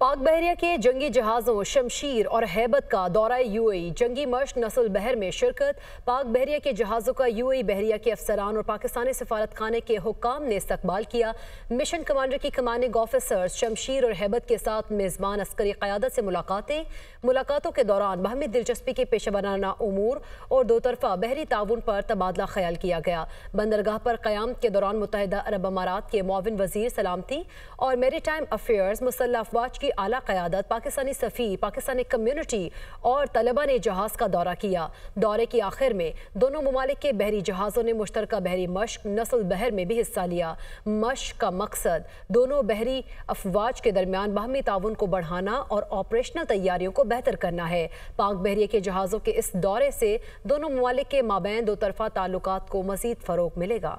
पाक बहरिया के जंगी जहाज़ों शमशीर और हैबत का दौरा यूएई जंगी मर्श नसल बहर में शिरकत पाक बहरिया के जहाज़ों का यूएई बहरिया के अफसरान और पाकिस्तानी सफारत खाने के हुकाम ने इस्तबाल किया मिशन कमांडर की कमानिंग ऑफिसर्स शमशीर और हैबत के साथ मेज़बान अस्करी क़्यादत से मुलाकातें मुलाकातों के दौरान बहमी दिलचस्पी के पेशा बनाना अमूर और दो तरफा बहरी ताउन पर तबादला ख्याल किया गया बंदरगाह पर क़्याम के दौरान मुतहदा अरब अमारात के माविन वजीर सलामती और मेरी टाइम अफेयर्स मुसल्ला अफवाज की की आला क़्यादत पाकिस्तानी सफ़ी पाकिस्तानी कम्यूनिटी और तलबा ने जहाज़ का दौरा किया दौरे की आखिर में दोनों ममालिक के बहरी जहाज़ों ने मुश्तर बहरी मश्क नस्ल बहर में भी हिस्सा लिया मश्क का मकसद दोनों बहरी अफवाज के दरमियान बाहमी ताउन को बढ़ाना और ऑपरेशनल तैयारियों को बेहतर करना है पाक बहरी के जहाज़ों के इस दौरे से दोनों ममालिक के माबैन दो तरफा ताल्लुक को मजीद फ़रोग मिलेगा